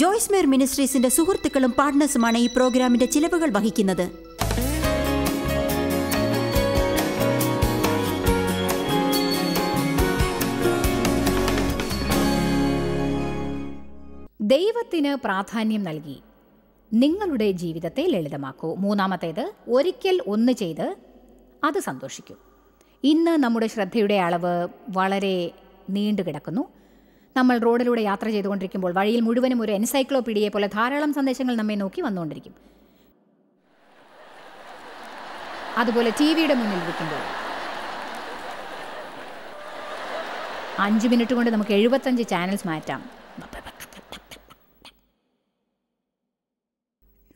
ജോയ്സ് മേർ മിനിസ്ട്രീസിന്റെ സുഹൃത്തുക്കളും പാർട്ട്നേഴ്സുമാണ് ഈ പ്രോഗ്രാമിന്റെ ചിലവുകൾ വഹിക്കുന്നത് ദൈവത്തിന് പ്രാധാന്യം നൽകി നിങ്ങളുടെ ജീവിതത്തെ ലളിതമാക്കൂ മൂന്നാമത്തേത് ഒരിക്കൽ ഒന്ന് ചെയ്ത് അത് സന്തോഷിക്കൂ ഇന്ന് നമ്മുടെ ശ്രദ്ധയുടെ അളവ് വളരെ നീണ്ടു കിടക്കുന്നു നമ്മൾ റോഡിലൂടെ യാത്ര ചെയ്തുകൊണ്ടിരിക്കുമ്പോൾ വഴിയിൽ മുഴുവനും ഒരു എൻസൈക്ലോപീഡിയയെ പോലെ ധാരാളം സന്ദേശങ്ങൾ നമ്മെ നോക്കി വന്നുകൊണ്ടിരിക്കും അതുപോലെ ടി വിയുടെ മുന്നിൽ ഇരിക്കുമ്പോൾ അഞ്ച് മിനിറ്റ് കൊണ്ട് നമുക്ക് എഴുപത്തഞ്ച് ചാനൽസ് മാറ്റാം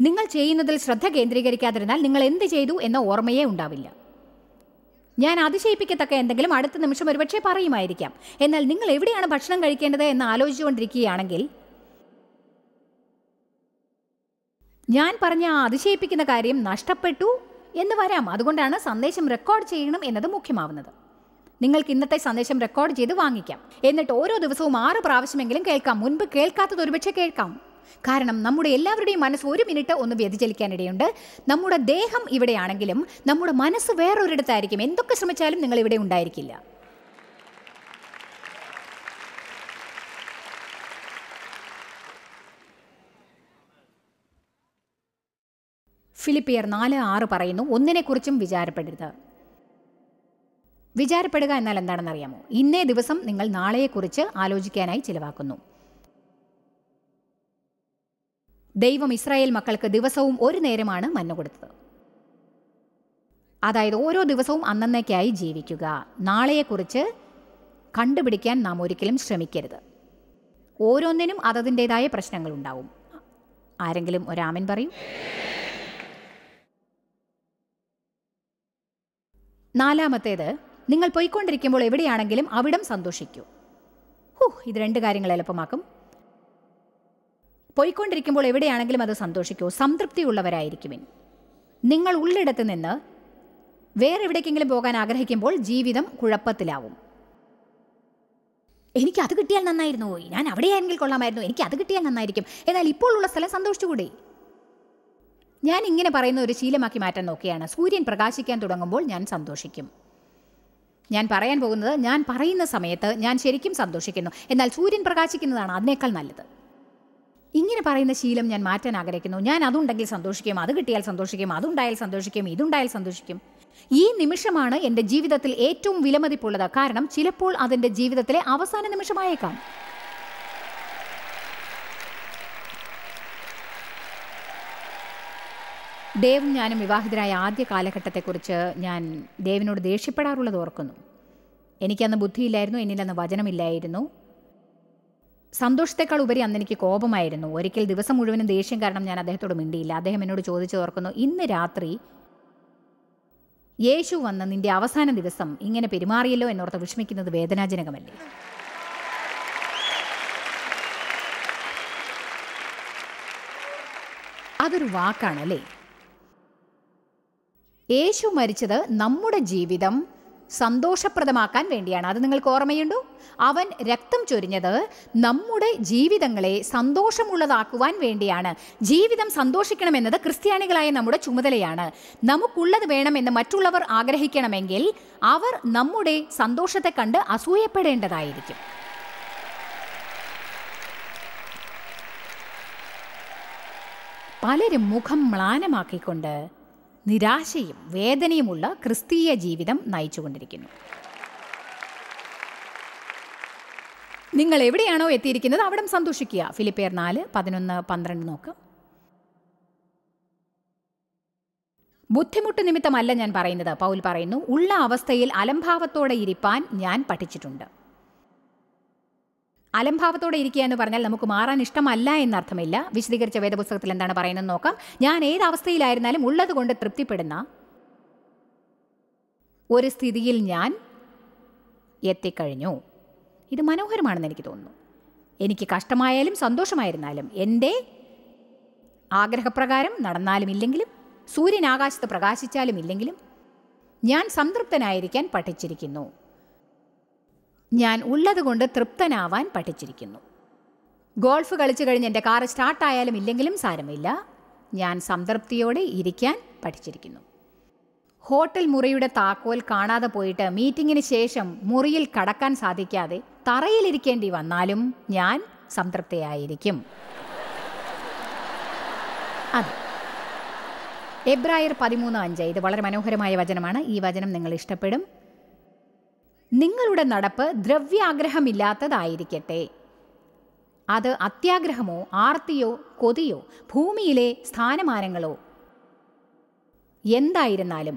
നിങ്ങൾ ചെയ്യുന്നതിൽ ശ്രദ്ധ കേന്ദ്രീകരിക്കാതിരുന്നാൽ നിങ്ങൾ എന്ത് ചെയ്തു എന്ന ഓർമ്മയേ ഉണ്ടാവില്ല ഞാൻ അതിശയിപ്പിക്കത്തക്ക എന്തെങ്കിലും അടുത്ത നിമിഷം ഒരുപക്ഷെ പറയുമായിരിക്കാം എന്നാൽ നിങ്ങൾ എവിടെയാണ് ഭക്ഷണം കഴിക്കേണ്ടത് എന്ന് ആലോചിച്ചുകൊണ്ടിരിക്കുകയാണെങ്കിൽ ഞാൻ പറഞ്ഞ ആ അതിശയിപ്പിക്കുന്ന കാര്യം നഷ്ടപ്പെട്ടു എന്ന് വരാം അതുകൊണ്ടാണ് സന്ദേശം റെക്കോർഡ് ചെയ്യണം എന്നത് മുഖ്യമാവുന്നത് നിങ്ങൾക്ക് ഇന്നത്തെ സന്ദേശം റെക്കോർഡ് ചെയ്ത് വാങ്ങിക്കാം എന്നിട്ട് ഓരോ ദിവസവും ആറ് പ്രാവശ്യമെങ്കിലും കേൾക്കാം മുൻപ് കേൾക്കാത്തത് ഒരുപക്ഷെ കേൾക്കാം കാരണം നമ്മുടെ എല്ലാവരുടെയും മനസ്സ് ഒരു മിനിറ്റ് ഒന്ന് വ്യതിചലിക്കാനിടയുണ്ട് നമ്മുടെ ദേഹം ഇവിടെയാണെങ്കിലും നമ്മുടെ മനസ്സ് വേറൊരിടത്തായിരിക്കും എന്തൊക്കെ ശ്രമിച്ചാലും നിങ്ങൾ ഇവിടെ ഉണ്ടായിരിക്കില്ല ഫിലിപ്പിയർ നാല് ആറ് പറയുന്നു ഒന്നിനെക്കുറിച്ചും വിചാരപ്പെടരുത് വിചാരപ്പെടുക എന്നാൽ എന്താണെന്നറിയാമോ ഇന്നേ ദിവസം നിങ്ങൾ നാളെയെക്കുറിച്ച് ആലോചിക്കാനായി ചിലവാക്കുന്നു ദൈവം ഇസ്രായേൽ മക്കൾക്ക് ദിവസവും ഒരു നേരമാണ് മഞ്ഞ കൊടുത്തത് അതായത് ഓരോ ദിവസവും അന്നന്നേക്കായി ജീവിക്കുക നാളെയെക്കുറിച്ച് കണ്ടുപിടിക്കാൻ നാം ഒരിക്കലും ശ്രമിക്കരുത് ഓരോന്നിനും പ്രശ്നങ്ങൾ ഉണ്ടാവും ആരെങ്കിലും ഒരാമൻ പറയും നാലാമത്തേത് നിങ്ങൾ പോയിക്കൊണ്ടിരിക്കുമ്പോൾ എവിടെയാണെങ്കിലും അവിടം സന്തോഷിക്കൂ ഹു ഇത് രണ്ട് കാര്യങ്ങൾ എളുപ്പമാക്കും പോയിക്കൊണ്ടിരിക്കുമ്പോൾ എവിടെയാണെങ്കിലും അത് സന്തോഷിക്കൂ സംതൃപ്തിയുള്ളവരായിരിക്കുവിൻ നിങ്ങൾ ഉള്ളിടത്ത് നിന്ന് വേറെ എവിടേക്കെങ്കിലും പോകാൻ ആഗ്രഹിക്കുമ്പോൾ ജീവിതം കുഴപ്പത്തിലാവും എനിക്ക് അത് കിട്ടിയാൽ നന്നായിരുന്നു ഞാൻ അവിടെയാണെങ്കിൽ കൊള്ളാമായിരുന്നു എനിക്ക് അത് കിട്ടിയാൽ നന്നായിരിക്കും എന്നാൽ ഇപ്പോൾ ഉള്ള സ്ഥലം സന്തോഷിച്ചുകൂടി ഞാൻ ഇങ്ങനെ പറയുന്ന ഒരു ശീലമാക്കി മാറ്റാൻ നോക്കിയാണ് സൂര്യൻ പ്രകാശിക്കാൻ തുടങ്ങുമ്പോൾ ഞാൻ സന്തോഷിക്കും ഞാൻ പറയാൻ പോകുന്നത് ഞാൻ പറയുന്ന സമയത്ത് ഞാൻ ശരിക്കും സന്തോഷിക്കുന്നു എന്നാൽ സൂര്യൻ പ്രകാശിക്കുന്നതാണ് അതിനേക്കാൾ നല്ലത് ഇങ്ങനെ പറയുന്ന ശീലം ഞാൻ മാറ്റാൻ ആഗ്രഹിക്കുന്നു ഞാൻ അതുണ്ടെങ്കിൽ സന്തോഷിക്കും അത് കിട്ടിയാൽ സന്തോഷിക്കും അതുണ്ടായാൽ സന്തോഷിക്കും ഇതുണ്ടായാൽ സന്തോഷിക്കും ഈ നിമിഷമാണ് എൻ്റെ ജീവിതത്തിൽ ഏറ്റവും വിലമതിപ്പുള്ളത് കാരണം ചിലപ്പോൾ അതെൻ്റെ ജീവിതത്തിലെ അവസാന നിമിഷമായേക്കാം ദേവും ഞാനും വിവാഹിതരായ ആദ്യ കാലഘട്ടത്തെക്കുറിച്ച് ഞാൻ ദേവിനോട് ദേഷ്യപ്പെടാറുള്ളത് ഓർക്കുന്നു എനിക്കന്ന് ബുദ്ധിയില്ലായിരുന്നു എന്നിലന്ന് വചനമില്ലായിരുന്നു സന്തോഷത്തെക്കാൾ ഉപരി അന്ന് എനിക്ക് കോപമായിരുന്നു ഒരിക്കൽ ദിവസം മുഴുവനും ദേഷ്യം കാരണം ഞാൻ അദ്ദേഹത്തോട് മിണ്ടിയില്ല അദ്ദേഹം എന്നോട് ചോദിച്ചു ഓർക്കുന്നു ഇന്ന് രാത്രി യേശു വന്ന് നിന്റെ അവസാന ദിവസം ഇങ്ങനെ പെരുമാറിയല്ലോ എന്നോർത്ത് വിഷമിക്കുന്നത് വേദനാജനകമല്ലേ അതൊരു വാക്കാണല്ലേ യേശു മരിച്ചത് നമ്മുടെ ജീവിതം സന്തോഷപ്രദമാക്കാൻ വേണ്ടിയാണ് അത് നിങ്ങൾക്ക് ഓർമ്മയുണ്ടോ അവൻ രക്തം ചൊരിഞ്ഞത് നമ്മുടെ ജീവിതങ്ങളെ സന്തോഷമുള്ളതാക്കുവാൻ വേണ്ടിയാണ് ജീവിതം സന്തോഷിക്കണമെന്നത് ക്രിസ്ത്യാനികളായ നമ്മുടെ ചുമതലയാണ് നമുക്കുള്ളത് വേണമെന്ന് മറ്റുള്ളവർ ആഗ്രഹിക്കണമെങ്കിൽ അവർ നമ്മുടെ സന്തോഷത്തെ കണ്ട് അസൂയപ്പെടേണ്ടതായിരിക്കും പലരും മുഖം മ്ലാനമാക്കിക്കൊണ്ട് നിരാശയും വേദനയുമുള്ള ക്രിസ്തീയ ജീവിതം നയിച്ചുകൊണ്ടിരിക്കുന്നു നിങ്ങൾ എവിടെയാണോ എത്തിയിരിക്കുന്നത് അവിടം സന്തോഷിക്കുക ഫിലിപ്പേർ നാല് പതിനൊന്ന് പന്ത്രണ്ട് നോക്ക് ബുദ്ധിമുട്ട് നിമിത്തമല്ല ഞാൻ പറയുന്നത് പൗൽ പറയുന്നു ഉള്ള അവസ്ഥയിൽ അലംഭാവത്തോടെ ഇരിപ്പാൻ ഞാൻ പഠിച്ചിട്ടുണ്ട് അലംഭാവത്തോടെ ഇരിക്കുക എന്ന് പറഞ്ഞാൽ നമുക്ക് മാറാൻ ഇഷ്ടമല്ല എന്നർത്ഥമില്ല വിശദീകരിച്ച വേദപുസ്തകത്തിൽ എന്താണ് പറയുന്നത് നോക്കാം ഞാൻ ഏത് അവസ്ഥയിലായിരുന്നാലും ഉള്ളതുകൊണ്ട് തൃപ്തിപ്പെടുന്ന ഒരു സ്ഥിതിയിൽ ഞാൻ എത്തിക്കഴിഞ്ഞു ഇത് മനോഹരമാണെന്ന് എനിക്ക് തോന്നുന്നു എനിക്ക് കഷ്ടമായാലും സന്തോഷമായിരുന്നാലും എൻ്റെ ആഗ്രഹപ്രകാരം നടന്നാലും ഇല്ലെങ്കിലും സൂര്യൻ ആകാശത്ത് പ്രകാശിച്ചാലും ഇല്ലെങ്കിലും ഞാൻ സംതൃപ്തനായിരിക്കാൻ പഠിച്ചിരിക്കുന്നു ഞാൻ ഉള്ളതുകൊണ്ട് തൃപ്തനാവാൻ പഠിച്ചിരിക്കുന്നു ഗോൾഫ് കളിച്ചു കഴിഞ്ഞ് എൻ്റെ കാർ സ്റ്റാർട്ടായാലും ഇല്ലെങ്കിലും സാരമില്ല ഞാൻ സംതൃപ്തിയോടെ ഇരിക്കാൻ പഠിച്ചിരിക്കുന്നു ഹോട്ടൽ മുറിയുടെ താക്കോൽ കാണാതെ പോയിട്ട് മീറ്റിങ്ങിന് ശേഷം മുറിയിൽ കടക്കാൻ സാധിക്കാതെ തറയിലിരിക്കേണ്ടി വന്നാലും ഞാൻ സംതൃപ്തയായിരിക്കും അതെ എബ്രായർ പതിമൂന്ന് അഞ്ച് ഇത് വളരെ മനോഹരമായ വചനമാണ് ഈ വചനം നിങ്ങൾ ഇഷ്ടപ്പെടും നിങ്ങളുടെ നടപ്പ് ദ്രവ്യാഗ്രഹമില്ലാത്തതായിരിക്കട്ടെ അത് അത്യാഗ്രഹമോ ആർത്തിയോ കൊതിയോ ഭൂമിയിലെ സ്ഥാനമാനങ്ങളോ എന്തായിരുന്നാലും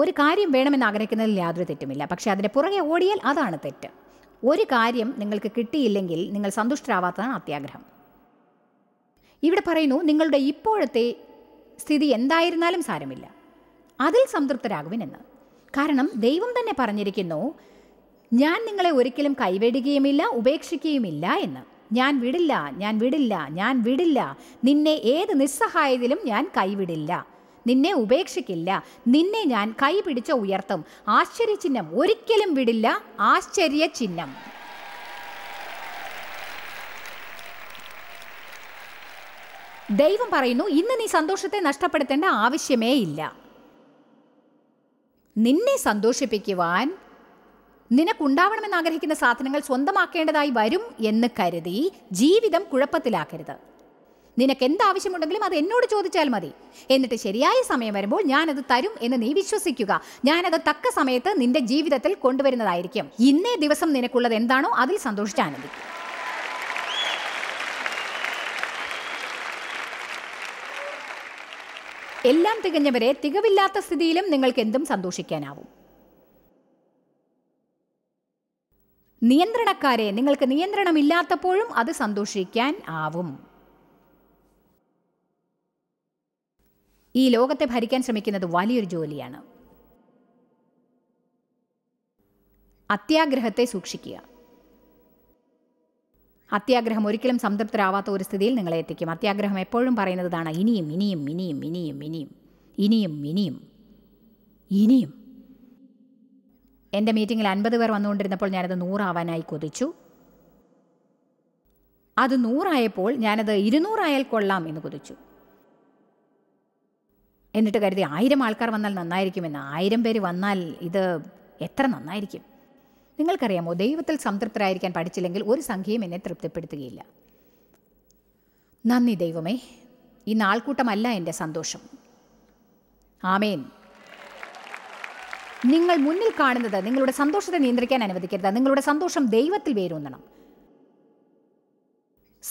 ഒരു കാര്യം വേണമെന്ന് ആഗ്രഹിക്കുന്നതിൽ യാതൊരു തെറ്റുമില്ല പക്ഷേ അതിൻ്റെ പുറകെ ഓടിയാൽ അതാണ് തെറ്റ് ഒരു കാര്യം നിങ്ങൾക്ക് കിട്ടിയില്ലെങ്കിൽ നിങ്ങൾ സന്തുഷ്ടരാവാത്തതാണ് അത്യാഗ്രഹം ഇവിടെ പറയുന്നു നിങ്ങളുടെ ഇപ്പോഴത്തെ സ്ഥിതി എന്തായിരുന്നാലും സാരമില്ല അതിൽ സംതൃപ്തരാകുവിനെന്ന് കാരണം ദൈവം തന്നെ പറഞ്ഞിരിക്കുന്നു ഞാൻ നിങ്ങളെ ഒരിക്കലും കൈവിടുകയുമില്ല ഉപേക്ഷിക്കുകയുമില്ല എന്ന് ഞാൻ വിടില്ല ഞാൻ വിടില്ല ഞാൻ വിടില്ല നിന്നെ ഏത് നിസ്സഹായത്തിലും ഞാൻ കൈവിടില്ല നിന്നെ ഉപേക്ഷിക്കില്ല നിന്നെ ഞാൻ കൈപിടിച്ച് ഉയർത്തും ആശ്ചര്യചിഹ്നം ഒരിക്കലും വിടില്ല ആശ്ചര്യ ചിഹ്നം ദൈവം പറയുന്നു ഇന്ന് നീ സന്തോഷത്തെ നഷ്ടപ്പെടുത്തേണ്ട ആവശ്യമേ ഇല്ല നിന്നെ സന്തോഷിപ്പിക്കുവാൻ നിനക്കുണ്ടാവണമെന്ന് ആഗ്രഹിക്കുന്ന സാധനങ്ങൾ സ്വന്തമാക്കേണ്ടതായി വരും എന്ന് കരുതി ജീവിതം കുഴപ്പത്തിലാക്കരുത് നിനക്ക് എന്താവശ്യമുണ്ടെങ്കിലും അത് എന്നോട് ചോദിച്ചാൽ മതി എന്നിട്ട് ശരിയായ സമയം വരുമ്പോൾ ഞാനത് തരും എന്ന് നീ വിശ്വസിക്കുക ഞാനത് തക്ക സമയത്ത് നിന്റെ ജീവിതത്തിൽ കൊണ്ടുവരുന്നതായിരിക്കും ഇന്നേ ദിവസം നിനക്കുള്ളത് എന്താണോ അതിൽ സന്തോഷിച്ചാനന്ദിക്കും എല്ലാം തികഞ്ഞവരെ തികവില്ലാത്ത സ്ഥിതിയിലും നിങ്ങൾക്ക് എന്തും സന്തോഷിക്കാനാവും നിയന്ത്രണക്കാരെ നിങ്ങൾക്ക് നിയന്ത്രണമില്ലാത്തപ്പോഴും അത് സന്തോഷിക്കാൻ ആവും ഈ ലോകത്തെ ഭരിക്കാൻ ശ്രമിക്കുന്നത് വലിയൊരു ജോലിയാണ് അത്യാഗ്രഹത്തെ സൂക്ഷിക്കുക അത്യാഗ്രഹം ഒരിക്കലും സംതൃപ്തരാവാത്ത ഒരു സ്ഥിതിയിൽ നിങ്ങളെ എത്തിക്കും അത്യാഗ്രഹം എപ്പോഴും പറയുന്നതാണ് ഇനിയും ഇനിയും ഇനിയും ഇനിയും ഇനിയും ഇനിയും ഇനിയും ഇനിയും എൻ്റെ മീറ്റിങ്ങിൽ അൻപത് പേർ വന്നുകൊണ്ടിരുന്നപ്പോൾ ഞാനത് നൂറാവാനായി കൊതിച്ചു അത് നൂറായപ്പോൾ ഞാനത് ഇരുന്നൂറായാൽ കൊള്ളാം എന്ന് കൊതിച്ചു എന്നിട്ട് കരുതി ആയിരം ആൾക്കാർ വന്നാൽ നന്നായിരിക്കുമെന്ന് ആയിരം പേര് വന്നാൽ ഇത് എത്ര നന്നായിരിക്കും നിങ്ങൾക്കറിയാമോ ദൈവത്തിൽ സംതൃപ്തരായിരിക്കാൻ പഠിച്ചില്ലെങ്കിൽ ഒരു സംഖ്യയും എന്നെ തൃപ്തിപ്പെടുത്തുകയില്ല നന്ദി ദൈവമേ ഈ നാൾക്കൂട്ടമല്ല എൻ്റെ സന്തോഷം ആമേൻ നിങ്ങൾ മുന്നിൽ കാണുന്നത് നിങ്ങളുടെ സന്തോഷത്തെ നിയന്ത്രിക്കാൻ അനുവദിക്കരുത് നിങ്ങളുടെ സന്തോഷം ദൈവത്തിൽ വേരൂന്നണം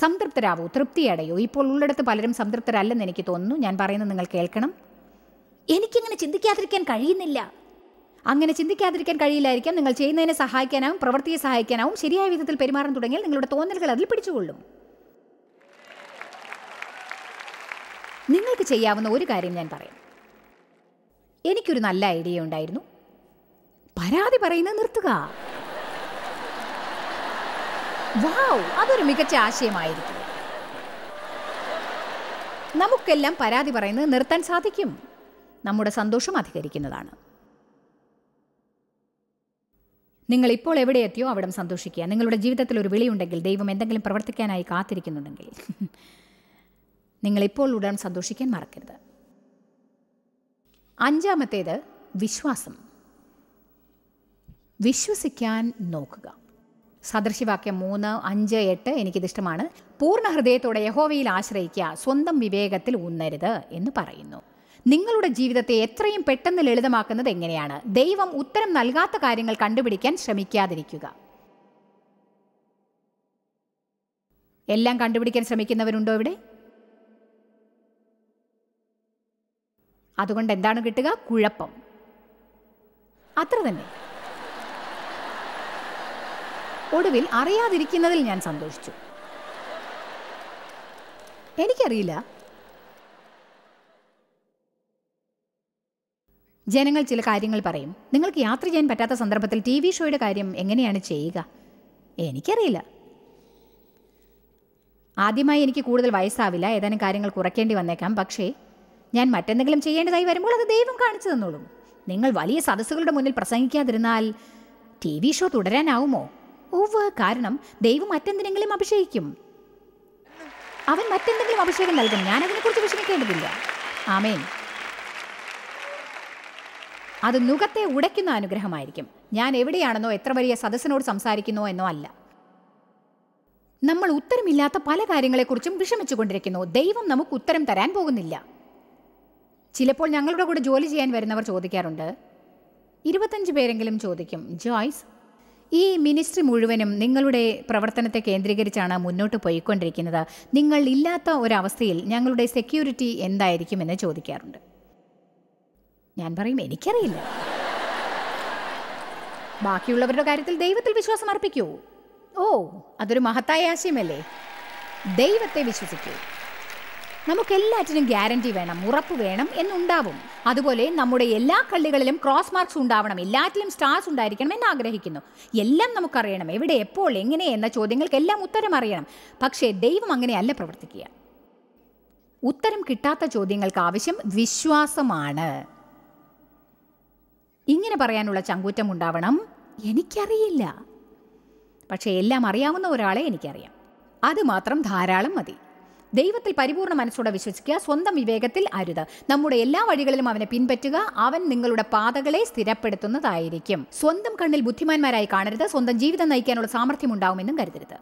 സംതൃപ്തരാവൂ തൃപ്തിയടയോ ഇപ്പോൾ ഉള്ളിടത്ത് പലരും സംതൃപ്തരല്ലെന്ന് എനിക്ക് തോന്നുന്നു ഞാൻ പറയുന്നത് നിങ്ങൾ കേൾക്കണം എനിക്കിങ്ങനെ ചിന്തിക്കാതിരിക്കാൻ കഴിയുന്നില്ല അങ്ങനെ ചിന്തിക്കാതിരിക്കാൻ കഴിയില്ലായിരിക്കാം നിങ്ങൾ ചെയ്യുന്നതിനെ സഹായിക്കാനാവും പ്രവൃത്തിയെ സഹായിക്കാനാവും ശരിയായ വിധത്തിൽ പെരുമാറാൻ തുടങ്ങിയാൽ നിങ്ങളുടെ തോന്നലുകൾ അതിൽ പിടിച്ചുകൊള്ളും നിങ്ങൾക്ക് ചെയ്യാവുന്ന ഒരു കാര്യം ഞാൻ പറയാം എനിക്കൊരു നല്ല ഐഡിയ ഉണ്ടായിരുന്നു പരാതി പറയുന്നത് നിർത്തുക വാവ് അതൊരു മികച്ച ആശയമായിരിക്കും നമുക്കെല്ലാം പരാതി പറയുന്നത് നിർത്താൻ സാധിക്കും നമ്മുടെ സന്തോഷം അധികരിക്കുന്നതാണ് നിങ്ങൾ ഇപ്പോൾ എവിടെ എത്തിയോ അവിടം സന്തോഷിക്കുക നിങ്ങളുടെ ജീവിതത്തിൽ ഒരു വിളിയുണ്ടെങ്കിൽ ദൈവം എന്തെങ്കിലും പ്രവർത്തിക്കാനായി കാത്തിരിക്കുന്നുണ്ടെങ്കിൽ നിങ്ങൾ ഇപ്പോൾ ഉടൻ സന്തോഷിക്കാൻ മറക്കരുത് അഞ്ചാമത്തേത് വിശ്വാസം വിശ്വസിക്കാൻ നോക്കുക സദൃശ്യവാക്യം മൂന്ന് അഞ്ച് എട്ട് എനിക്കിതിഷ്ടമാണ് പൂർണ്ണ ഹൃദയത്തോടെ യഹോവയിൽ ആശ്രയിക്കുക സ്വന്തം വിവേകത്തിൽ ഉന്നരുത് എന്ന് പറയുന്നു നിങ്ങളുടെ ജീവിതത്തെ എത്രയും പെട്ടെന്ന് ലളിതമാക്കുന്നത് എങ്ങനെയാണ് ദൈവം ഉത്തരം നൽകാത്ത കാര്യങ്ങൾ കണ്ടുപിടിക്കാൻ ശ്രമിക്കാതിരിക്കുക എല്ലാം കണ്ടുപിടിക്കാൻ ശ്രമിക്കുന്നവരുണ്ടോ ഇവിടെ അതുകൊണ്ട് എന്താണ് കിട്ടുക കുഴപ്പം അത്ര തന്നെ ഒടുവിൽ അറിയാതിരിക്കുന്നതിൽ ഞാൻ സന്തോഷിച്ചു എനിക്കറിയില്ല ജനങ്ങൾ ചില കാര്യങ്ങൾ പറയും നിങ്ങൾക്ക് യാത്ര ചെയ്യാൻ പറ്റാത്ത സന്ദർഭത്തിൽ ടി വി ഷോയുടെ കാര്യം എങ്ങനെയാണ് ചെയ്യുക എനിക്കറിയില്ല ആദ്യമായി എനിക്ക് കൂടുതൽ വയസ്സാവില്ല ഏതാനും കാര്യങ്ങൾ കുറയ്ക്കേണ്ടി വന്നേക്കാം പക്ഷേ ഞാൻ മറ്റെന്തെങ്കിലും ചെയ്യേണ്ടതായി വരുമ്പോൾ അത് ദൈവം കാണിച്ചു തന്നോളും നിങ്ങൾ വലിയ സദസ്സുകളുടെ മുന്നിൽ പ്രസംഗിക്കാതിരുന്നാൽ ടി വി ഷോ തുടരാനാവുമോ ഉവ് കാരണം ദൈവം മറ്റെന്തിനെങ്കിലും അഭിഷേകിക്കും അവൻ മറ്റെന്തെങ്കിലും അഭിഷേകം നൽകും ഞാൻ അതിനെക്കുറിച്ച് വിഷമിക്കേണ്ടതില്ല ആമേൻ അത് നുഖത്തെ ഉടയ്ക്കുന്ന അനുഗ്രഹമായിരിക്കും ഞാൻ എവിടെയാണെന്നോ എത്ര വലിയ സദസ്സിനോട് സംസാരിക്കുന്നോ എന്നോ അല്ല നമ്മൾ ഉത്തരമില്ലാത്ത പല കാര്യങ്ങളെക്കുറിച്ചും വിഷമിച്ചുകൊണ്ടിരിക്കുന്നു ദൈവം നമുക്ക് ഉത്തരം തരാൻ പോകുന്നില്ല ചിലപ്പോൾ ഞങ്ങളുടെ കൂടെ ജോലി ചെയ്യാൻ വരുന്നവർ ചോദിക്കാറുണ്ട് ഇരുപത്തഞ്ച് പേരെങ്കിലും ചോദിക്കും ജോയ്സ് ഈ മിനിസ്ട്രി മുഴുവനും നിങ്ങളുടെ പ്രവർത്തനത്തെ കേന്ദ്രീകരിച്ചാണ് മുന്നോട്ട് പോയിക്കൊണ്ടിരിക്കുന്നത് നിങ്ങൾ ഇല്ലാത്ത ഒരവസ്ഥയിൽ ഞങ്ങളുടെ സെക്യൂരിറ്റി എന്തായിരിക്കുമെന്ന് ചോദിക്കാറുണ്ട് ഞാൻ പറയും എനിക്കറിയില്ല ബാക്കിയുള്ളവരുടെ കാര്യത്തിൽ ദൈവത്തിൽ വിശ്വാസം അർപ്പിക്കൂ ഓ അതൊരു മഹത്തായ ആശയമല്ലേ ദൈവത്തെ വിശ്വസിക്കൂ നമുക്കെല്ലാറ്റിനും ഗ്യാരണ്ടി വേണം ഉറപ്പ് വേണം എന്നുണ്ടാവും അതുപോലെ നമ്മുടെ എല്ലാ കള്ളികളിലും ക്രോസ് മാർക്സ് ഉണ്ടാവണം എല്ലാറ്റിലും സ്റ്റാർസ് ഉണ്ടായിരിക്കണം എന്ന് ആഗ്രഹിക്കുന്നു എല്ലാം നമുക്കറിയണം എവിടെ എപ്പോൾ എങ്ങനെ എന്ന ചോദ്യങ്ങൾക്ക് എല്ലാം ഉത്തരം അറിയണം പക്ഷേ ദൈവം അങ്ങനെയല്ല പ്രവർത്തിക്കുക ഉത്തരം കിട്ടാത്ത ചോദ്യങ്ങൾക്ക് ആവശ്യം വിശ്വാസമാണ് ഇങ്ങനെ പറയാനുള്ള ചങ്കൂറ്റം ഉണ്ടാവണം എനിക്കറിയില്ല പക്ഷേ എല്ലാം അറിയാവുന്ന ഒരാളെ എനിക്കറിയാം അത് മാത്രം ധാരാളം മതി ദൈവത്തിൽ പരിപൂർണ്ണ മനസ്സോടെ വിശ്വസിക്കുക സ്വന്തം വിവേകത്തിൽ അരുത് നമ്മുടെ എല്ലാ വഴികളിലും അവനെ പിൻപറ്റുക അവൻ നിങ്ങളുടെ പാതകളെ സ്ഥിരപ്പെടുത്തുന്നതായിരിക്കും സ്വന്തം കണ്ണിൽ ബുദ്ധിമാന്മാരായി കാണരുത് സ്വന്തം ജീവിതം നയിക്കാനുള്ള സാമർഥ്യം ഉണ്ടാവുമെന്നും കരുതരുത്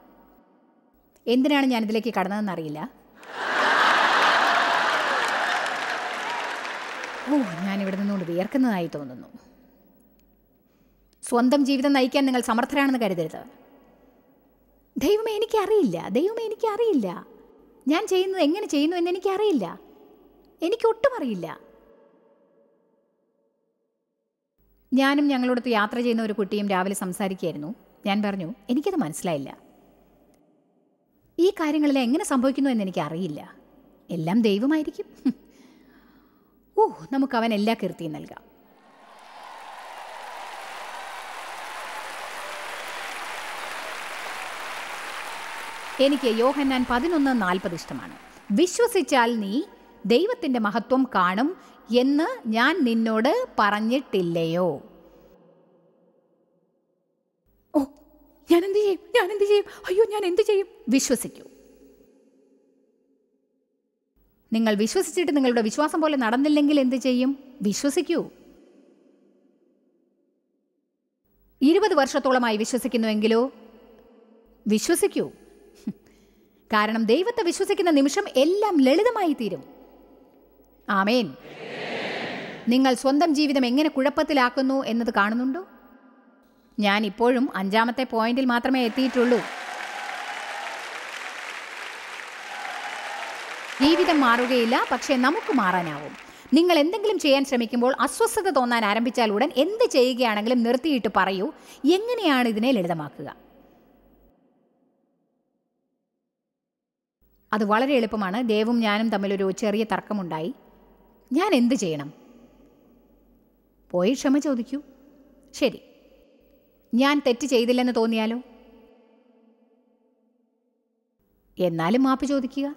എന്തിനാണ് ഞാൻ ഇതിലേക്ക് കടന്നതെന്ന് അറിയില്ല ഓ ഞാൻ നിന്നുകൊണ്ട് വിയർക്കുന്നതായി തോന്നുന്നു സ്വന്തം ജീവിതം നയിക്കാൻ നിങ്ങൾ സമർത്ഥരാണെന്ന് കരുതരുത് ദൈവമേ എനിക്കറിയില്ല ദൈവമേ എനിക്കറിയില്ല ഞാൻ ചെയ്യുന്നത് എങ്ങനെ ചെയ്യുന്നു എന്ന് എനിക്കറിയില്ല എനിക്കൊട്ടും അറിയില്ല ഞാനും ഞങ്ങളോടൊത്ത് യാത്ര ചെയ്യുന്ന ഒരു കുട്ടിയും രാവിലെ സംസാരിക്കുകയായിരുന്നു ഞാൻ പറഞ്ഞു എനിക്കത് മനസ്സിലായില്ല ഈ കാര്യങ്ങളെല്ലാം എങ്ങനെ സംഭവിക്കുന്നു എന്ന് എനിക്കറിയില്ല എല്ലാം ദൈവമായിരിക്കും ഓ നമുക്ക് അവൻ എല്ലാ കീർത്തിയും നൽകാം എനിക്ക് യോഹന്നാൻ പതിനൊന്ന് നാൽപ്പത് ഇഷ്ടമാണ് വിശ്വസിച്ചാൽ നീ ദൈവത്തിൻ്റെ മഹത്വം കാണും എന്ന് ഞാൻ നിന്നോട് പറഞ്ഞിട്ടില്ലയോ ഓ ഞാൻ എന്ത് ചെയ്യും ഞാൻ എന്ത് ചെയ്യും അയ്യോ ഞാൻ എന്ത് ചെയ്യും വിശ്വസിക്കൂ നിങ്ങൾ വിശ്വസിച്ചിട്ട് നിങ്ങളുടെ വിശ്വാസം പോലെ നടന്നില്ലെങ്കിൽ എന്ത് ചെയ്യും വിശ്വസിക്കൂ ഇരുപത് വർഷത്തോളമായി വിശ്വസിക്കുന്നുവെങ്കിലോ വിശ്വസിക്കൂ കാരണം ദൈവത്തെ വിശ്വസിക്കുന്ന നിമിഷം എല്ലാം ലളിതമായി തീരും ആമേൻ നിങ്ങൾ സ്വന്തം ജീവിതം എങ്ങനെ കുഴപ്പത്തിലാക്കുന്നു എന്നത് കാണുന്നുണ്ടോ ഞാൻ ഇപ്പോഴും അഞ്ചാമത്തെ പോയിന്റിൽ മാത്രമേ എത്തിയിട്ടുള്ളൂ ജീവിതം മാറുകയില്ല പക്ഷേ നമുക്ക് മാറാനാവും നിങ്ങൾ എന്തെങ്കിലും ചെയ്യാൻ ശ്രമിക്കുമ്പോൾ അസ്വസ്ഥത തോന്നാൻ ആരംഭിച്ചാൽ ഉടൻ എന്ത് ചെയ്യുകയാണെങ്കിലും നിർത്തിയിട്ട് പറയൂ എങ്ങനെയാണ് ഇതിനെ ലളിതമാക്കുക അത് വളരെ എളുപ്പമാണ് ദേവും ഞാനും തമ്മിലൊരു ചെറിയ തർക്കമുണ്ടായി ഞാൻ എന്ത് ചെയ്യണം പോയി ക്ഷമ ചോദിക്കൂ ശരി ഞാൻ തെറ്റ് ചെയ്തില്ലെന്ന് തോന്നിയാലോ എന്നാലും മാപ്പ് ചോദിക്കുക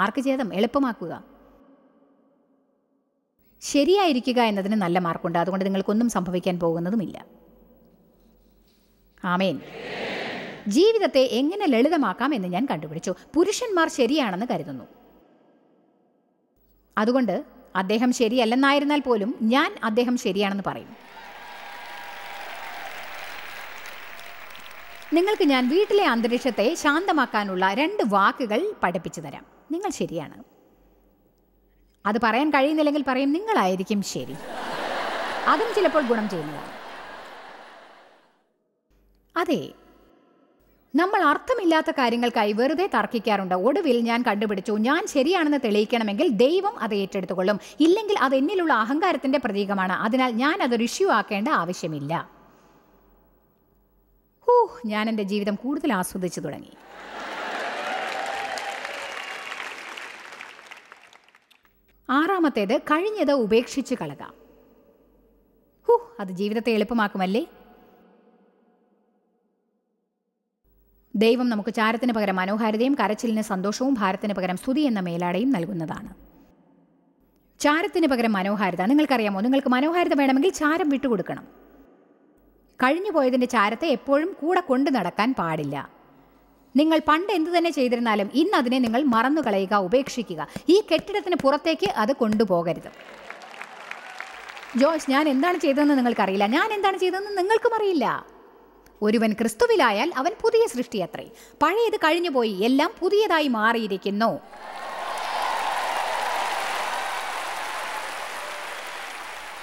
ആർക്ക് ചെയ്തം എളുപ്പമാക്കുക ശരിയായിരിക്കുക എന്നതിന് നല്ല മാർക്കുണ്ട് അതുകൊണ്ട് നിങ്ങൾക്കൊന്നും സംഭവിക്കാൻ പോകുന്നതുമില്ല ആമേൻ ജീവിതത്തെ എങ്ങനെ ലളിതമാക്കാം എന്ന് ഞാൻ കണ്ടുപിടിച്ചു പുരുഷന്മാർ ശരിയാണെന്ന് കരുതുന്നു അതുകൊണ്ട് അദ്ദേഹം ശരിയല്ലെന്നായിരുന്നാൽ പോലും ഞാൻ അദ്ദേഹം ശരിയാണെന്ന് പറയും നിങ്ങൾക്ക് ഞാൻ വീട്ടിലെ അന്തരീക്ഷത്തെ ശാന്തമാക്കാനുള്ള രണ്ട് വാക്കുകൾ പഠിപ്പിച്ചു തരാം നിങ്ങൾ ശരിയാണ് അത് പറയാൻ കഴിയുന്നില്ലെങ്കിൽ പറയും നിങ്ങളായിരിക്കും ശരി അതും ചിലപ്പോൾ ഗുണം ചെയ്യുന്നതാണ് അതെ നമ്മൾ അർത്ഥമില്ലാത്ത കാര്യങ്ങൾക്കായി വെറുതെ തർക്കിക്കാറുണ്ട് ഒടുവിൽ ഞാൻ കണ്ടുപിടിച്ചു ഞാൻ ശരിയാണെന്ന് തെളിയിക്കണമെങ്കിൽ ദൈവം അത് ഏറ്റെടുത്തുകൊള്ളും ഇല്ലെങ്കിൽ അത് എന്നിലുള്ള അഹങ്കാരത്തിന്റെ പ്രതീകമാണ് അതിനാൽ ഞാൻ അതൊരു ഇഷ്യൂ ആക്കേണ്ട ആവശ്യമില്ല ഹൂ ഞാൻ എൻ്റെ ജീവിതം കൂടുതൽ ആസ്വദിച്ചു തുടങ്ങി ആറാമത്തേത് കഴിഞ്ഞത് ഉപേക്ഷിച്ച് കളകാം ഹൂ അത് ജീവിതത്തെ എളുപ്പമാക്കുമല്ലേ ദൈവം നമുക്ക് ചാരത്തിന് പകരം മനോഹാരിതയും കരച്ചിലിന് സന്തോഷവും ഭാരത്തിന് പകരം സ്തുതി എന്ന മേലാടയും നൽകുന്നതാണ് ചാരത്തിന് പകരം മനോഹാരിത നിങ്ങൾക്കറിയാമോ നിങ്ങൾക്ക് മനോഹാരിത വേണമെങ്കിൽ ചാരം വിട്ടുകൊടുക്കണം പോയതിൻ്റെ ചാരത്തെ എപ്പോഴും കൂടെ കൊണ്ടു നടക്കാൻ പാടില്ല നിങ്ങൾ പണ്ട് എന്തു തന്നെ ചെയ്തിരുന്നാലും ഇന്ന് അതിനെ നിങ്ങൾ മറന്നു കളയുക ഉപേക്ഷിക്കുക ഈ കെട്ടിടത്തിന് പുറത്തേക്ക് അത് കൊണ്ടുപോകരുത് ജോസ് ഞാൻ എന്താണ് ചെയ്തതെന്ന് നിങ്ങൾക്കറിയില്ല ഞാൻ എന്താണ് ചെയ്തതെന്ന് നിങ്ങൾക്കും അറിയില്ല ഒരുവൻ ക്രിസ്തുവിലായാൽ അവൻ പുതിയ സൃഷ്ടിയത്രേ പഴയത് കഴിഞ്ഞുപോയി എല്ലാം പുതിയതായി മാറിയിരിക്കുന്നു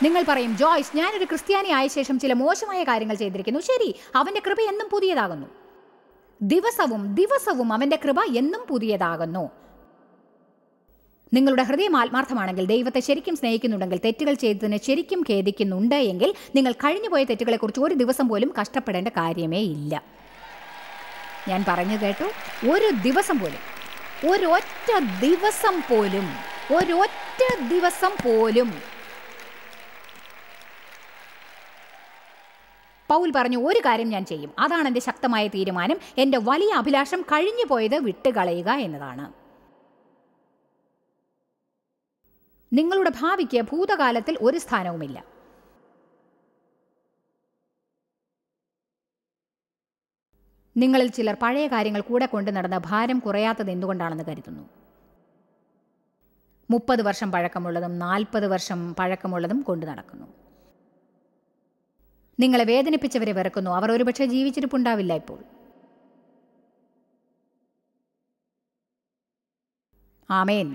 നിങ്ങൾ പറയും ജോയ്സ് ഞാനൊരു ക്രിസ്ത്യാനി ആയ ശേഷം ചില മോശമായ കാര്യങ്ങൾ ചെയ്തിരിക്കുന്നു ശരി അവന്റെ കൃപ എന്നും പുതിയതാകുന്നു ദിവസവും ദിവസവും അവന്റെ കൃപ എന്നും പുതിയതാകുന്നു നിങ്ങളുടെ ഹൃദയം ആത്മാർത്ഥമാണെങ്കിൽ ദൈവത്തെ ശരിക്കും സ്നേഹിക്കുന്നുണ്ടെങ്കിൽ തെറ്റുകൾ ചെയ്തതിന് ശരിക്കും ഖേദിക്കുന്നുണ്ട് എങ്കിൽ നിങ്ങൾ കഴിഞ്ഞുപോയ തെറ്റുകളെക്കുറിച്ച് ഒരു ദിവസം പോലും കഷ്ടപ്പെടേണ്ട കാര്യമേ ഇല്ല ഞാൻ പറഞ്ഞു കേട്ടു ഒരു ദിവസം പോലും ഒരൊറ്റ ദിവസം പോലും ഒരൊറ്റ ദിവസം പോലും പൗൽ പറഞ്ഞു ഒരു കാര്യം ഞാൻ ചെയ്യും അതാണ് എൻ്റെ ശക്തമായ തീരുമാനം എൻ്റെ വലിയ അഭിലാഷം കഴിഞ്ഞു പോയത് വിട്ടുകളയുക എന്നതാണ് നിങ്ങളുടെ ഭാവിക്ക് ഭൂതകാലത്തിൽ ഒരു സ്ഥാനവുമില്ല നിങ്ങളിൽ ചിലർ പഴയ കാര്യങ്ങൾ കൂടെ കൊണ്ട് നടന്ന് ഭാരം കുറയാത്തത് എന്തുകൊണ്ടാണെന്ന് കരുതുന്നു മുപ്പത് വർഷം പഴക്കമുള്ളതും നാൽപ്പത് വർഷം പഴക്കമുള്ളതും കൊണ്ടു നടക്കുന്നു നിങ്ങളെ വേദനിപ്പിച്ചവരെ വെറുക്കുന്നു അവർ ഒരുപക്ഷെ ജീവിച്ചിരിപ്പുണ്ടാവില്ല ഇപ്പോൾ ആമേൻ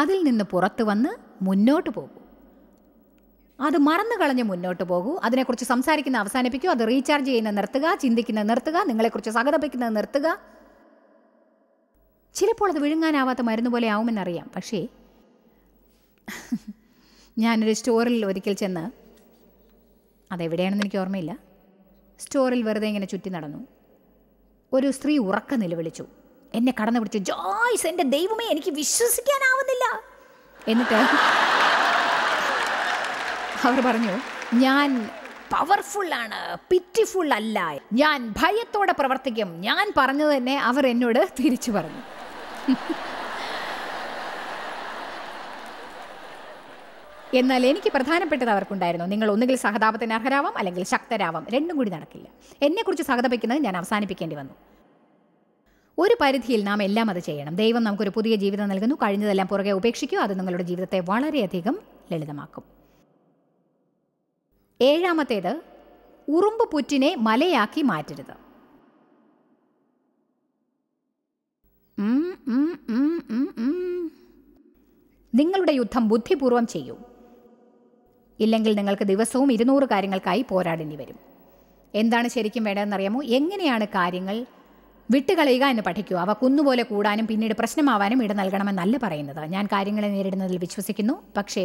അതിൽ നിന്ന് പുറത്തു വന്ന് മുന്നോട്ട് പോകൂ അത് മറന്നു കളഞ്ഞ് മുന്നോട്ട് പോകൂ അതിനെക്കുറിച്ച് സംസാരിക്കുന്ന അവസാനിപ്പിക്കൂ അത് റീചാർജ് ചെയ്യുന്ന നിർത്തുക ചിന്തിക്കുന്ന നിർത്തുക നിങ്ങളെക്കുറിച്ച് സഹതപിക്കുന്നത് നിർത്തുക ചിലപ്പോൾ അത് വിഴുങ്ങാനാവാത്ത മരുന്ന് പോലെ ആവുമെന്നറിയാം പക്ഷേ ഞാനൊരു സ്റ്റോറിൽ ഒരിക്കൽ ചെന്ന് അതെവിടെയാണെന്ന് എനിക്ക് ഓർമ്മയില്ല സ്റ്റോറിൽ വെറുതെ ഇങ്ങനെ ചുറ്റി നടന്നു ഒരു സ്ത്രീ ഉറക്ക നിലവിളിച്ചു എന്നെ കടന്നു പിടിച്ചു ജോയ്സ് എൻ്റെ ദൈവമേ എനിക്ക് വിശ്വസിക്കാനാവുന്നില്ല എന്നിട്ട് അവർ പറഞ്ഞു ഞാൻ പവർഫുള്ളാണ് പിറ്റിഫുൾ അല്ല ഞാൻ ഭയത്തോടെ പ്രവർത്തിക്കും ഞാൻ പറഞ്ഞത് തന്നെ അവർ എന്നോട് തിരിച്ചു പറഞ്ഞു എന്നാൽ എനിക്ക് പ്രധാനപ്പെട്ടത് അവർക്കുണ്ടായിരുന്നു നിങ്ങൾ ഒന്നുകിൽ സഹതാപത്തിന് അർഹരാവാം അല്ലെങ്കിൽ ശക്തരാവാം രണ്ടും കൂടി നടക്കില്ല എന്നെക്കുറിച്ച് സഹതപിക്കുന്നത് ഞാൻ അവസാനിപ്പിക്കേണ്ടി വന്നു ഒരു പരിധിയിൽ നാം എല്ലാം അത് ചെയ്യണം ദൈവം നമുക്കൊരു പുതിയ ജീവിതം നൽകുന്നു കഴിഞ്ഞതെല്ലാം പുറകെ ഉപേക്ഷിക്കുക അത് നിങ്ങളുടെ ജീവിതത്തെ വളരെയധികം ലളിതമാക്കും ഏഴാമത്തേത് ഉറുമ്പ് പുറ്റിനെ മലയാക്കി മാറ്റരുത് നിങ്ങളുടെ യുദ്ധം ബുദ്ധിപൂർവം ചെയ്യൂ ഇല്ലെങ്കിൽ നിങ്ങൾക്ക് ദിവസവും ഇരുന്നൂറ് കാര്യങ്ങൾക്കായി പോരാടേണ്ടി വരും എന്താണ് ശരിക്കും വേണ്ടതെന്നറിയാമോ എങ്ങനെയാണ് കാര്യങ്ങൾ വിട്ടുകളയുക എന്ന് പഠിക്കുക അവ കുന്നുപോലെ കൂടാനും പിന്നീട് പ്രശ്നമാവാനും ഇട നൽകണമെന്നല്ല പറയുന്നത് ഞാൻ കാര്യങ്ങളെ നേരിടുന്നതിൽ വിശ്വസിക്കുന്നു പക്ഷേ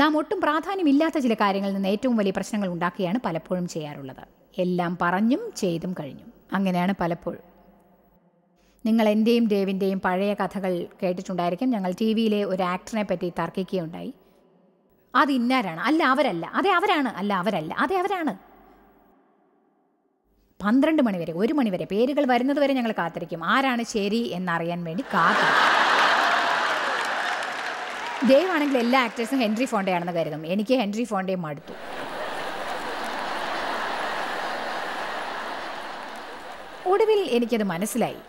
നാം ഒട്ടും പ്രാധാന്യമില്ലാത്ത ചില കാര്യങ്ങളിൽ നിന്ന് ഏറ്റവും വലിയ പ്രശ്നങ്ങൾ ഉണ്ടാക്കുകയാണ് പലപ്പോഴും ചെയ്യാറുള്ളത് എല്ലാം പറഞ്ഞും ചെയ്തും കഴിഞ്ഞു അങ്ങനെയാണ് പലപ്പോഴും നിങ്ങൾ എൻ്റെയും ദേവിൻ്റെയും പഴയ കഥകൾ കേട്ടിട്ടുണ്ടായിരിക്കും ഞങ്ങൾ ടി വിയിലെ ഒരു ആക്ടറിനെ പറ്റി തർക്കിക്കുകയുണ്ടായി അത് ഇന്നാരാണ് അല്ല അവരല്ല അതെ അവരാണ് അല്ല അവരല്ല അതെ അവരാണ് പന്ത്രണ്ട് മണിവരെ ഒരു മണിവരെ പേരുകൾ വരുന്നത് വരെ ഞങ്ങൾ കാത്തിരിക്കും ആരാണ് ശരി എന്നറിയാൻ വേണ്ടി കാത്തിരിക്കും ദേവാണെങ്കിൽ എല്ലാ ആക്ടേഴ്സും ഹെൻറി ആണെന്ന് കരുതും എനിക്ക് ഹെൻറി ഫോണ്ടേ മടുത്തു ഒടുവിൽ എനിക്കത് മനസ്സിലായി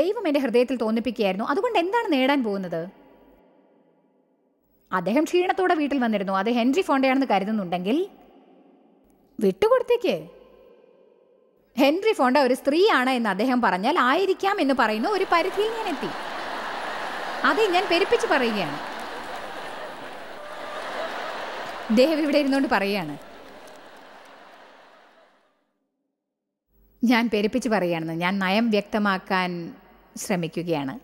ദൈവം എൻ്റെ ഹൃദയത്തിൽ തോന്നിപ്പിക്കുകയായിരുന്നു അതുകൊണ്ട് എന്താണ് നേടാൻ പോകുന്നത് അദ്ദേഹം ക്ഷീണത്തോടെ വീട്ടിൽ വന്നിരുന്നു അത് ഹെൻറി ഫോണ്ടയാണെന്ന് കരുതുന്നുണ്ടെങ്കിൽ വിട്ടുകൊടുത്തേക്ക് ഹെൻറി ഫോണ്ട ഒരു സ്ത്രീയാണ് എന്ന് അദ്ദേഹം പറഞ്ഞാൽ ആയിരിക്കാം എന്ന് പറയുന്ന ഒരു പരിധിയിൽ ഞാൻ എത്തി അത് ഞാൻ പെരുപ്പിച്ച് പറയുകയാണ് അദ്ദേഹം ഇവിടെ ഇരുന്നുകൊണ്ട് പറയുകയാണ് ഞാൻ പെരുപ്പിച്ച് പറയുകയാണെന്ന് ഞാൻ നയം വ്യക്തമാക്കാൻ ശ്രമിക്കുകയാണ്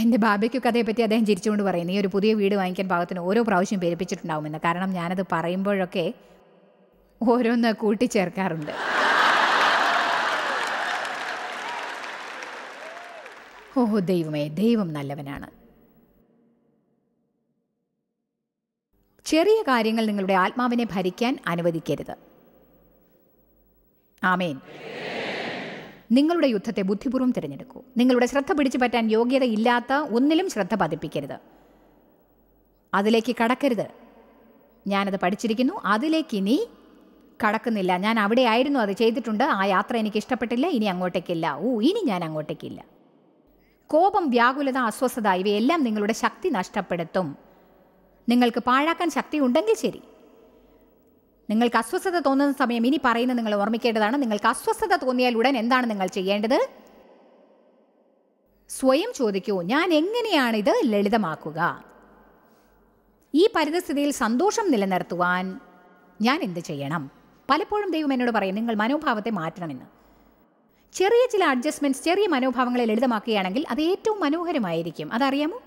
എൻ്റെ ബാബയ്ക്കൊക്കെ അതേപ്പറ്റി അദ്ദേഹം ചിരിച്ചുകൊണ്ട് പറയുന്നു ഈ ഒരു പുതിയ വീട് വാങ്ങിക്കാൻ പാകത്തിന് ഓരോ പ്രാവശ്യം പേരിപ്പിച്ചിട്ടുണ്ടാവുമെന്ന് കാരണം ഞാനത് പറയുമ്പോഴൊക്കെ ഓരോന്ന് കൂട്ടിച്ചേർക്കാറുണ്ട് ഓഹോ ദൈവമേ ദൈവം നല്ലവനാണ് ചെറിയ കാര്യങ്ങൾ നിങ്ങളുടെ ആത്മാവിനെ ഭരിക്കാൻ അനുവദിക്കരുത് ആമേൻ നിങ്ങളുടെ യുദ്ധത്തെ ബുദ്ധിപൂർവ്വം തിരഞ്ഞെടുക്കൂ നിങ്ങളുടെ ശ്രദ്ധ പിടിച്ചു പറ്റാൻ യോഗ്യതയില്ലാത്ത ഒന്നിലും ശ്രദ്ധ പതിപ്പിക്കരുത് അതിലേക്ക് കടക്കരുത് ഞാനത് പഠിച്ചിരിക്കുന്നു അതിലേക്ക് ഇനി കടക്കുന്നില്ല ഞാൻ അവിടെ ആയിരുന്നു അത് ചെയ്തിട്ടുണ്ട് ആ യാത്ര എനിക്ക് ഇഷ്ടപ്പെട്ടില്ല ഇനി അങ്ങോട്ടേക്കില്ല ഓ ഇനി ഞാൻ അങ്ങോട്ടേക്കില്ല കോപം വ്യാകുലത അസ്വസ്ഥത ഇവയെല്ലാം നിങ്ങളുടെ ശക്തി നഷ്ടപ്പെടുത്തും നിങ്ങൾക്ക് പാഴാക്കാൻ ശക്തി ഉണ്ടെങ്കിൽ ശരി നിങ്ങൾക്ക് അസ്വസ്ഥത തോന്നുന്ന സമയം ഇനി പറയുന്നത് നിങ്ങൾ ഓർമ്മിക്കേണ്ടതാണ് നിങ്ങൾക്ക് അസ്വസ്ഥത തോന്നിയാൽ ഉടൻ എന്താണ് നിങ്ങൾ ചെയ്യേണ്ടത് സ്വയം ചോദിക്കൂ ഞാൻ എങ്ങനെയാണ് ഇത് ലളിതമാക്കുക ഈ പരിതസ്ഥിതിയിൽ സന്തോഷം നിലനിർത്തുവാൻ ഞാൻ എന്ത് ചെയ്യണം പലപ്പോഴും ദൈവം എന്നോട് പറയും നിങ്ങൾ മനോഭാവത്തെ മാറ്റണമെന്ന് ചെറിയ ചില അഡ്ജസ്റ്റ്മെൻറ്റ്സ് ചെറിയ മനോഭാവങ്ങളെ ലളിതമാക്കുകയാണെങ്കിൽ അത് ഏറ്റവും മനോഹരമായിരിക്കും അതറിയാമോ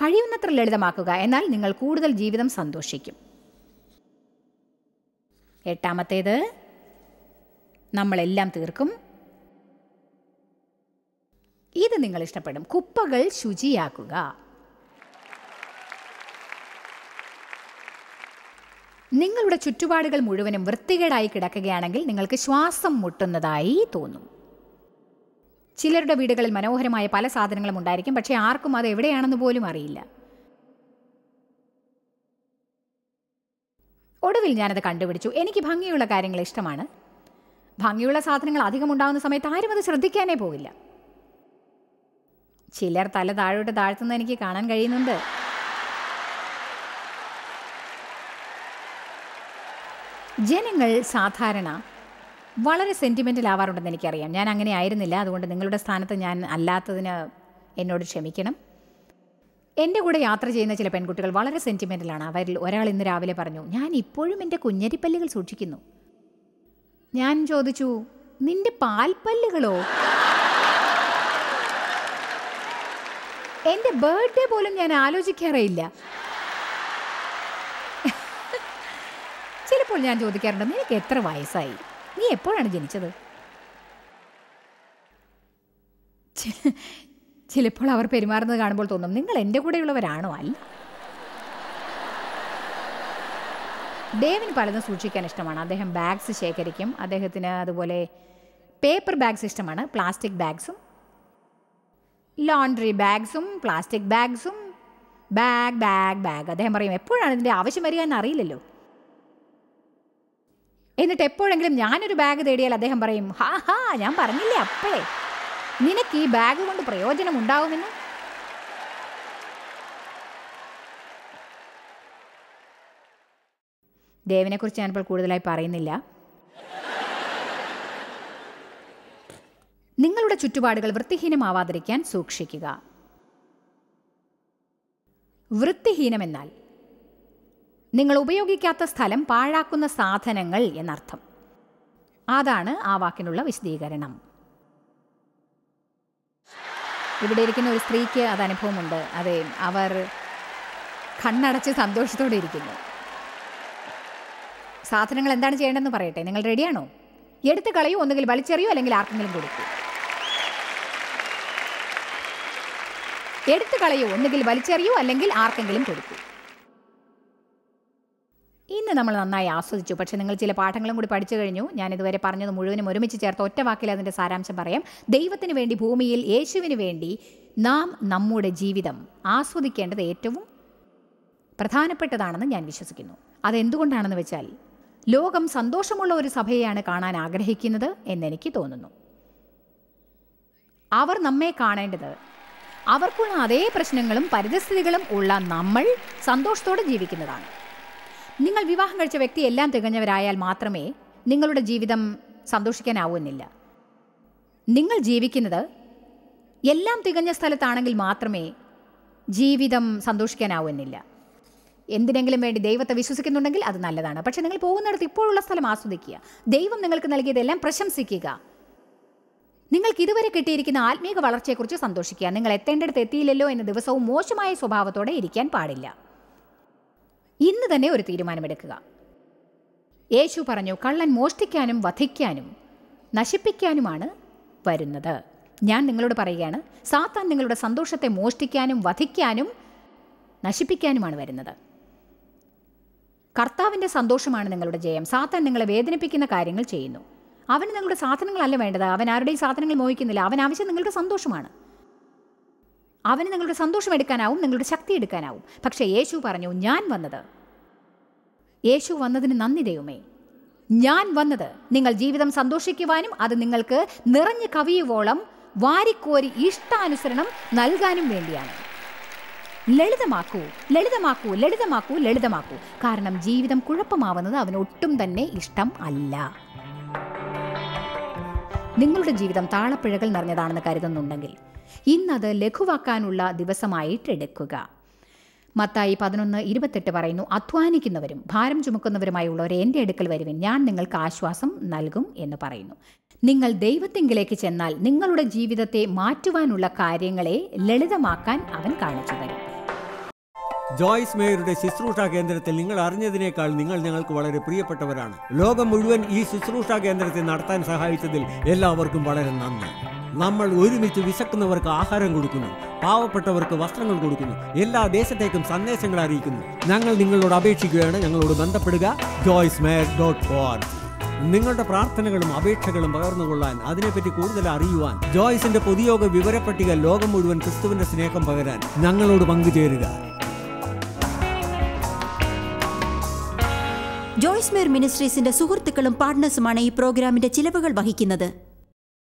കഴിയുന്നത്ര ലളിതമാക്കുക എന്നാൽ നിങ്ങൾ കൂടുതൽ ജീവിതം സന്തോഷിക്കും എട്ടാമത്തേത് നമ്മളെല്ലാം തീർക്കും ഇത് നിങ്ങൾ ഇഷ്ടപ്പെടും കുപ്പകൾ ശുചിയാക്കുക നിങ്ങളുടെ ചുറ്റുപാടുകൾ മുഴുവനും വൃത്തികേടായി കിടക്കുകയാണെങ്കിൽ നിങ്ങൾക്ക് ശ്വാസം മുട്ടുന്നതായി തോന്നും ചിലരുടെ വീടുകളിൽ മനോഹരമായ പല സാധനങ്ങളും ഉണ്ടായിരിക്കും പക്ഷേ ആർക്കും അത് എവിടെയാണെന്ന് പോലും അറിയില്ല ഒടുവിൽ ഞാനത് കണ്ടുപിടിച്ചു എനിക്ക് ഭംഗിയുള്ള കാര്യങ്ങൾ ഇഷ്ടമാണ് ഭംഗിയുള്ള സാധനങ്ങൾ അധികം ഉണ്ടാകുന്ന സമയത്ത് ആരും അത് ശ്രദ്ധിക്കാനേ പോവില്ല ചിലർ തല താഴോട്ട് താഴ്ത്തുന്ന എനിക്ക് കാണാൻ കഴിയുന്നുണ്ട് ജനങ്ങൾ സാധാരണ വളരെ സെൻറ്റിമെൻ്റൽ ആവാറുണ്ടെന്ന് എനിക്കറിയാം ഞാൻ അങ്ങനെ ആയിരുന്നില്ല അതുകൊണ്ട് നിങ്ങളുടെ സ്ഥാനത്ത് ഞാൻ അല്ലാത്തതിന് എന്നോട് ക്ഷമിക്കണം എൻ്റെ കൂടെ യാത്ര ചെയ്യുന്ന ചില പെൺകുട്ടികൾ വളരെ സെൻറ്റിമെൻ്റലാണ് അവരിൽ ഒരാൾ ഇന്ന് രാവിലെ പറഞ്ഞു ഞാൻ ഇപ്പോഴും എൻ്റെ കുഞ്ഞരിപ്പല്ലുകൾ സൂക്ഷിക്കുന്നു ഞാൻ ചോദിച്ചു നിന്റെ പാൽപ്പല്ലുകളോ എൻ്റെ ബർത്ത്ഡേ പോലും ഞാൻ ആലോചിക്കാറേയില്ല ചിലപ്പോൾ ഞാൻ ചോദിക്കാറുണ്ട് നിനക്ക് എത്ര വയസ്സായി നീ എപ്പോഴാണ് ജനിച്ചത് ചിലപ്പോൾ അവർ പെരുമാറുന്നത് കാണുമ്പോൾ തോന്നും നിങ്ങൾ എൻ്റെ കൂടെയുള്ളവരാണോ അല്ല ഡേവിന് പലതും സൂക്ഷിക്കാൻ ഇഷ്ടമാണ് അദ്ദേഹം ബാഗ്സ് ശേഖരിക്കും അദ്ദേഹത്തിന് അതുപോലെ പേപ്പർ ബാഗ്സ് ഇഷ്ടമാണ് പ്ലാസ്റ്റിക് ബാഗ്സും ലോണ്ട്രി ബാഗ്സും പ്ലാസ്റ്റിക് ബാഗ്സും ബാഗ് ബാഗ് ബാഗ് അദ്ദേഹം പറയും എപ്പോഴാണ് ഇതിൻ്റെ ആവശ്യം വരിക എന്നറിയില്ലല്ലോ എന്നിട്ട് എപ്പോഴെങ്കിലും ഞാനൊരു ബാഗ് തേടിയാൽ അദ്ദേഹം പറയും ഹാ ഹാ ഞാൻ പറഞ്ഞില്ലേ അപ്പേ നിനക്ക് ഈ ബാഗ് കൊണ്ട് പ്രയോജനം ഉണ്ടാവുമെന്ന് ദേവിനെക്കുറിച്ച് ഞാനിപ്പോൾ കൂടുതലായി പറയുന്നില്ല നിങ്ങളുടെ ചുറ്റുപാടുകൾ വൃത്തിഹീനമാവാതിരിക്കാൻ സൂക്ഷിക്കുക വൃത്തിഹീനമെന്നാൽ നിങ്ങൾ ഉപയോഗിക്കാത്ത സ്ഥലം പാഴാക്കുന്ന സാധനങ്ങൾ എന്നർത്ഥം അതാണ് ആ വാക്കിനുള്ള വിശദീകരണം ഇവിടെ ഇരിക്കുന്ന ഒരു സ്ത്രീക്ക് അത് അനുഭവമുണ്ട് അതെ അവർ കണ്ണടച്ച് സന്തോഷത്തോടെ ഇരിക്കുന്നു സാധനങ്ങൾ എന്താണ് ചെയ്യേണ്ടതെന്ന് പറയട്ടെ നിങ്ങൾ റെഡിയാണോ എടുത്ത് കളയൂ ഒന്നുകിൽ വലിച്ചെറിയോ അല്ലെങ്കിൽ ആർക്കെങ്കിലും കൊടുക്കും എടുത്തു കളയൂ ഒന്നുകിൽ വലിച്ചെറിയൂ അല്ലെങ്കിൽ ആർക്കെങ്കിലും കൊടുക്കൂ ഇന്ന് നമ്മൾ നന്നായി ആസ്വദിച്ചു പക്ഷേ നിങ്ങൾ ചില പാഠങ്ങളും കൂടി പഠിച്ചു കഴിഞ്ഞു ഞാൻ ഇതുവരെ പറഞ്ഞത് മുഴുവനും ഒരുമിച്ച് ചേർത്ത് ഒറ്റ വാക്കിൽ അതിൻ്റെ സാരാംശം പറയാം ദൈവത്തിന് വേണ്ടി ഭൂമിയിൽ യേശുവിന് വേണ്ടി നാം നമ്മുടെ ജീവിതം ആസ്വദിക്കേണ്ടത് ഏറ്റവും പ്രധാനപ്പെട്ടതാണെന്ന് ഞാൻ വിശ്വസിക്കുന്നു അതെന്തുകൊണ്ടാണെന്ന് വെച്ചാൽ ലോകം സന്തോഷമുള്ള ഒരു സഭയെയാണ് കാണാൻ ആഗ്രഹിക്കുന്നത് എന്നെനിക്ക് തോന്നുന്നു അവർ നമ്മെ കാണേണ്ടത് അവർക്കുള്ള അതേ പ്രശ്നങ്ങളും പരിതസ്ഥിതികളും ഉള്ള നമ്മൾ സന്തോഷത്തോടെ ജീവിക്കുന്നതാണ് നിങ്ങൾ വിവാഹം കഴിച്ച വ്യക്തി എല്ലാം തികഞ്ഞവരായാൽ മാത്രമേ നിങ്ങളുടെ ജീവിതം എന്നില്ല നിങ്ങൾ ജീവിക്കുന്നത് എല്ലാം തികഞ്ഞ സ്ഥലത്താണെങ്കിൽ മാത്രമേ ജീവിതം എന്നില്ല എന്തിനെങ്കിലും വേണ്ടി ദൈവത്തെ വിശ്വസിക്കുന്നുണ്ടെങ്കിൽ അത് നല്ലതാണ് പക്ഷേ നിങ്ങൾ പോകുന്നിടത്ത് ഇപ്പോഴുള്ള സ്ഥലം ആസ്വദിക്കുക ദൈവം നിങ്ങൾക്ക് നൽകിയതെല്ലാം പ്രശംസിക്കുക നിങ്ങൾക്ക് ഇതുവരെ കിട്ടിയിരിക്കുന്ന ആത്മീക വളർച്ചയെക്കുറിച്ച് സന്തോഷിക്കുക നിങ്ങൾ എത്തേണ്ടടുത്ത് എത്തിയില്ലല്ലോ എന്ന ദിവസവും മോശമായ സ്വഭാവത്തോടെ ഇരിക്കാൻ പാടില്ല ഇന്ന് തന്നെ ഒരു തീരുമാനമെടുക്കുക യേശു പറഞ്ഞു കള്ളൻ മോഷ്ടിക്കാനും വധിക്കാനും നശിപ്പിക്കാനുമാണ് വരുന്നത് ഞാൻ നിങ്ങളോട് പറയുകയാണ് സാത്താൻ നിങ്ങളുടെ സന്തോഷത്തെ മോഷ്ടിക്കാനും വധിക്കാനും നശിപ്പിക്കാനുമാണ് വരുന്നത് കർത്താവിൻ്റെ സന്തോഷമാണ് നിങ്ങളുടെ ജയം സാത്താൻ നിങ്ങളെ വേദനിപ്പിക്കുന്ന കാര്യങ്ങൾ ചെയ്യുന്നു അവന് നിങ്ങളുടെ സാധനങ്ങളല്ല വേണ്ടത് അവൻ ആരുടെയും സാധനങ്ങൾ മോഹിക്കുന്നില്ല അവൻ ആവശ്യം നിങ്ങളുടെ സന്തോഷമാണ് അവന് നിങ്ങളുടെ സന്തോഷം എടുക്കാനാവും നിങ്ങളുടെ ശക്തി എടുക്കാനാവും പക്ഷേ യേശു പറഞ്ഞു ഞാൻ വന്നത് യേശു വന്നതിന് നന്ദി ദൈവമേ ഞാൻ വന്നത് നിങ്ങൾ ജീവിതം സന്തോഷിക്കുവാനും അത് നിങ്ങൾക്ക് നിറഞ്ഞു കവിയുവോളം വാരിക്കോരി ഇഷ്ടാനുസരണം നൽകാനും വേണ്ടിയാണ് ലളിതമാക്കൂ ലളിതമാക്കൂ ലളിതമാക്കൂ ലളിതമാക്കൂ കാരണം ജീവിതം കുഴപ്പമാവുന്നത് അവന് ഒട്ടും തന്നെ ഇഷ്ടം അല്ല നിങ്ങളുടെ ജീവിതം താളപ്പിഴകൾ നിറഞ്ഞതാണെന്ന് കരുതുന്നുണ്ടെങ്കിൽ ഇന്നത് ലഘുവാക്കാനുള്ള ദിവസമായിട്ട് എടുക്കുക മത്തായി പതിനൊന്ന് ഇരുപത്തെട്ട് പറയുന്നു അധ്വാനിക്കുന്നവരും ഭാരം ചുമക്കുന്നവരുമായുള്ളവർ എൻ്റെ അടുക്കൽ വരുവിൻ ഞാൻ നിങ്ങൾക്ക് ആശ്വാസം നൽകും എന്ന് പറയുന്നു നിങ്ങൾ ദൈവത്തെങ്കിലേക്ക് ചെന്നാൽ നിങ്ങളുടെ ജീവിതത്തെ മാറ്റുവാനുള്ള കാര്യങ്ങളെ ലളിതമാക്കാൻ അവൻ കാണിച്ചു തരും ജോയ്സ് മേയറുടെ ശുശ്രൂഷ കേന്ദ്രത്തിൽ നിങ്ങൾ അറിഞ്ഞതിനേക്കാൾ നിങ്ങൾ ഞങ്ങൾക്ക് വളരെ പ്രിയപ്പെട്ടവരാണ് ലോകം മുഴുവൻ ഈ ശുശ്രൂഷ കേന്ദ്രത്തെ നടത്താൻ സഹായിച്ചതിൽ എല്ലാവർക്കും വളരെ നന്ദി നമ്മൾ ഒരുമിച്ച് വിശക്കുന്നവർക്ക് ആഹാരം കൊടുക്കുന്നു പാവപ്പെട്ടവർക്ക് വസ്ത്രങ്ങൾ കൊടുക്കുന്നു എല്ലാ ദേശത്തേക്കും സന്ദേശങ്ങൾ അറിയിക്കുന്നു ഞങ്ങൾ നിങ്ങളോട് അപേക്ഷിക്കുകയാണ് ഞങ്ങളോട് ബന്ധപ്പെടുക ജോയ്സ് മേർ ഡോട്ട് നിങ്ങളുടെ പ്രാർത്ഥനകളും അപേക്ഷകളും പകർന്നുകൊള്ളാൻ അതിനെപ്പറ്റി കൂടുതൽ അറിയുവാൻ ജോയ്സിന്റെ പൊതുയോഗ വിവരപ്പട്ടിക ലോകം മുഴുവൻ ക്രിസ്തുവിന്റെ സ്നേഹം പകരാൻ ഞങ്ങളോട് പങ്കുചേരുക ജോയ്സ് മേർ മിനിസ്ട്രീസിന്റെ സുഹൃത്തുക്കളും പാർട്ട്നേഴ്സുമാണ് ഈ പ്രോഗ്രാമിന്റെ ചിലവുകൾ വഹിക്കുന്നത്